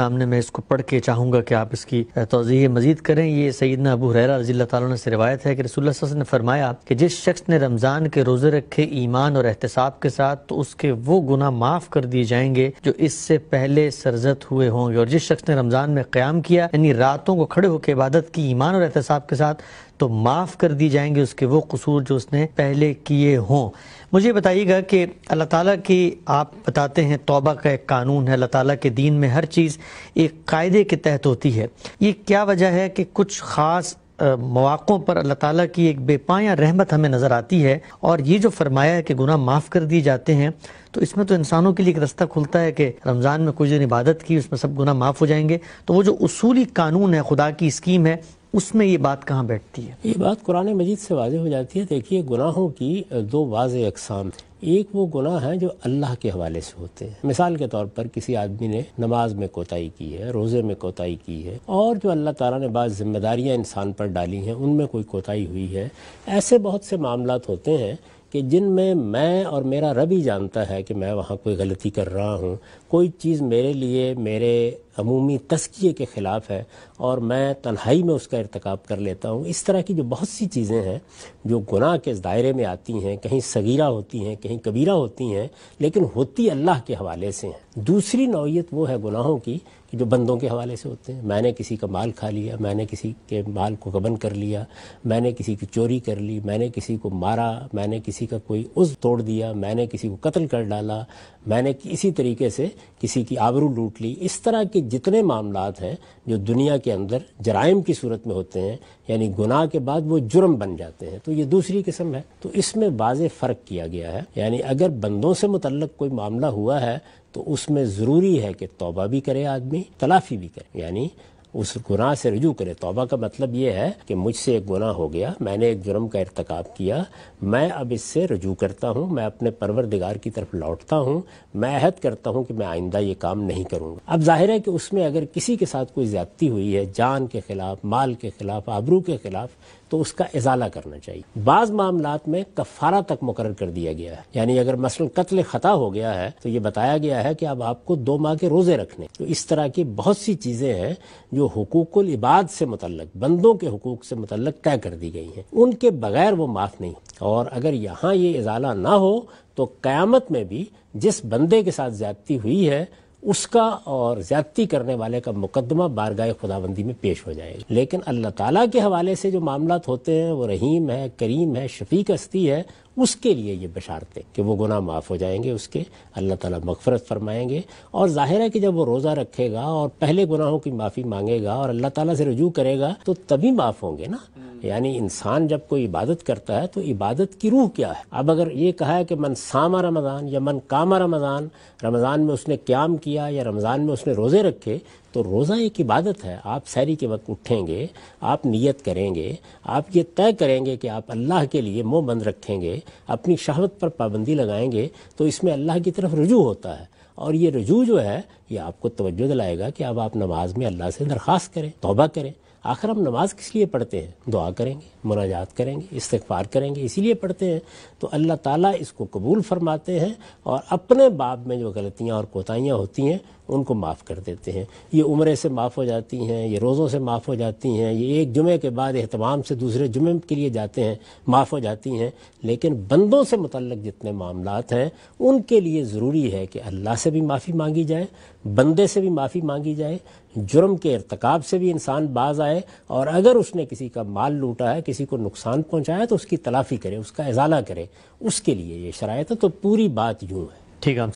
सामने मैं इसको पढ़ के चाहूंगा कि आप इसकी तोज़ी मजीद करें ये सईदना अबू रैरा रजील तैन से रवायत है कि रसुल्ला ने फरमाया कि जिस शख्स ने रमज़ान के रोज़े रखे ईमान और एहतसाब के साथ तो उसके वो गुना माफ़ कर दिए जाएंगे जो इससे पहले सरजत हुए होंगे और जिस शख्स ने रमज़ान में क़्याम किया यानी रातों को खड़े होकर इबादत की ईमान और एहतसाब के साथ तो माफ़ कर दी जाएंगे उसके वो कसूर जो उसने पहले किए हों मुझे बताइएगा कि अल्लाह ताला की आप बताते हैं तौबा का एक कानून है अल्लाह ताला के दीन में हर चीज़ एक कायदे के तहत होती है ये क्या वजह है कि कुछ ख़ास मौाकों पर अल्लाह ताला की एक बेपाया रहमत हमें नज़र आती है और ये जो फरमाया है कि गुनाह माफ़ कर दिए जाते हैं तो इसमें तो इंसानों के लिए एक रास्ता खुलता है कि रमज़ान में कुछ दिन इबादत की उसमें सब गुनाह माफ़ हो जाएंगे तो वो जो उसूली कानून है खुदा की स्कीम है उसमें ये बात कहाँ बैठती है ये बात कुरान मजीद से वाजे हो जाती है देखिए गुनाहों की दो वाज अकसाम थे एक वो गुनाह हैं जो अल्लाह के हवाले से होते हैं मिसाल के तौर पर किसी आदमी ने नमाज में कोताही की है रोज़े में कोताही की है और जो अल्लाह ताला ने बाद जिम्मेदारियां इंसान पर डाली हैं उनमें कोई कोताही हुई है ऐसे बहुत से मामला होते हैं कि जिन में मैं और मेरा रब ही जानता है कि मैं वहाँ कोई गलती कर रहा हूँ कोई चीज़ मेरे लिए मेरे अमूमी तस्किए के ख़िलाफ़ है और मैं तन्हाई में उसका इरतकब कर लेता हूँ इस तरह की जो बहुत सी चीज़ें हैं जो गुनाह के दायरे में आती हैं कहीं सगीरा होती हैं कहीं कबीरा होती हैं लेकिन होती अल्लाह के हवाले से हैं दूसरी नौीयत वो है गुनाहों की कि जो बंदों के हवाले से होते हैं मैंने किसी का माल खा लिया मैंने किसी के माल को गबन कर लिया मैंने किसी की चोरी कर ली मैंने किसी को मारा मैंने किसी का कोई उज तोड़ दिया मैंने किसी को कत्ल कर डाला मैंने इसी तरीके से किसी की आबरू लूट ली इस तरह के जितने मामला हैं जो दुनिया के अंदर जराइम की सूरत में होते हैं यानी गुनाह के बाद वो जुर्म बन जाते हैं तो ये दूसरी किस्म है तो इसमें वाज फ़र्क किया गया है यानी अगर बंदों से मुतल कोई मामला हुआ है तो उसमें ज़रूरी है कि तोबा भी करे आदमी तलाफ़ी भी करे यानी उस गुनाह से रजू करे तोबा का मतलब ये है कि मुझसे एक गुनाह हो गया मैंने एक जुर्म का इरतकाब किया मैं अब इससे रजू करता हूँ मैं अपने परवरदिगार की तरफ लौटता हूँ मैं अहद करता हूँ कि मैं आइंदा ये काम नहीं करूँगा अब जाहिर है कि उसमें अगर किसी के साथ कोई ज्यादती हुई है जान के खिलाफ माल के खिलाफ आबरू के खिलाफ तो उसका इजाला करना चाहिए बाज़ मामला में कफारा तक मुकर कर दिया गया है यानी अगर मसल कत्ल ख़ता हो गया है तो ये बताया गया है कि अब आपको दो माह के रोज़े रखने तो इस तरह की बहुत सी चीज़ें हैं जो जो हकूकुल इबाद से मुतल बंदों के हकूक से मुतल तय कर दी गई हैं उनके बगैर वो माफ़ नहीं और अगर यहाँ ये इजाला ना हो तो क़्यामत में भी जिस बंदे के साथ ज्यादती हुई है उसका और ज्यादती करने वाले का मुकदमा बारगाह खुदाबंदी में पेश हो जाएगा लेकिन अल्लाह ताला के हवाले से जो मामला होते हैं वो रहीम है करीम है शफीक हस्ती है उसके लिए ये बशारत कि वो गुनाह माफ़ हो जाएंगे उसके अल्लाह ताला मगफरत फरमाएंगे और जाहिर है कि जब वो रोज़ा रखेगा और पहले गुनाहों की माफ़ी मांगेगा और अल्लाह ताला से रजू करेगा तो तभी माफ़ होंगे ना हम्म। यानी इंसान जब कोई इबादत करता है तो इबादत की रूह क्या है अब अगर ये कहा है कि मन सामा रमज़ान या मन कामा रमज़ान रमज़ान में उसने क्याम किया या रमज़ान में उसने रोज़े रखे तो रोज़ा एक इबादत है आप सैरी के वक्त उठेंगे आप नियत करेंगे आप ये तय करेंगे कि आप अल्लाह के लिए मुँह बंद रखेंगे अपनी शहवत पर पाबंदी लगाएंगे तो इसमें अल्लाह की तरफ रुजू होता है और ये रजू जो है ये आपको तवज्जो दिलाएगा कि अब आप नमाज में अल्लाह से दरख्वास्त करें तोबा करें आखिर हम नमाज किस लिए पढ़ते हैं दुआ करेंगे मुनाजात करेंगे इस्तफार करेंगे इसीलिए पढ़ते हैं तो अल्लाह ताला इसको कबूल फरमाते हैं और अपने बाप में जो गलतियाँ और कोताहियाँ होती हैं उनको माफ़ कर देते हैं ये उम्र से माफ़ हो जाती हैं ये रोज़ों से माफ़ हो जाती हैं ये एक जुमे के बाद अहतमाम से दूसरे जुमे के लिए जाते हैं माफ़ हो जाती हैं लेकिन बंदों से मुतलक जितने मामला हैं उनके लिए ज़रूरी है कि अल्लाह से भी माफ़ी मांगी जाए बंदे से भी माफ़ी मांगी जाए जुर्म के इरतक से भी इंसान बाज आए और अगर उसने किसी का माल लूटा है किसी को नुकसान पहुँचाया तो उसकी तलाफ़ी करे उसका इजाला करे उसके लिए ये शराय है तो पूरी बात यूँ है ठीक है